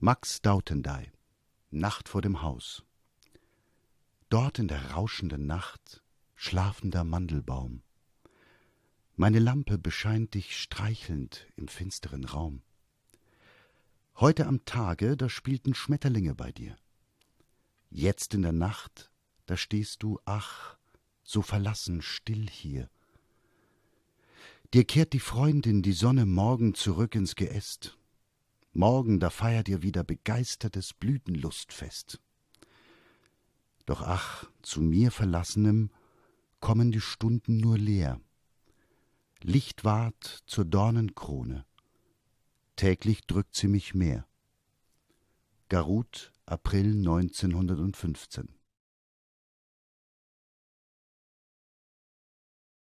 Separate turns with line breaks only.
Max Dautendey Nacht vor dem Haus Dort in der rauschenden Nacht schlafender Mandelbaum Meine Lampe bescheint dich streichelnd im finsteren Raum. Heute am Tage, da spielten Schmetterlinge bei dir. Jetzt in der Nacht, da stehst du, ach, so verlassen still hier. Dir kehrt die Freundin, die Sonne morgen zurück ins Geäst, Morgen, da feiert ihr wieder begeistertes Blütenlustfest. Doch ach, zu mir Verlassenem kommen die Stunden nur leer. Licht ward zur Dornenkrone, täglich drückt sie mich mehr. Garut, April 1915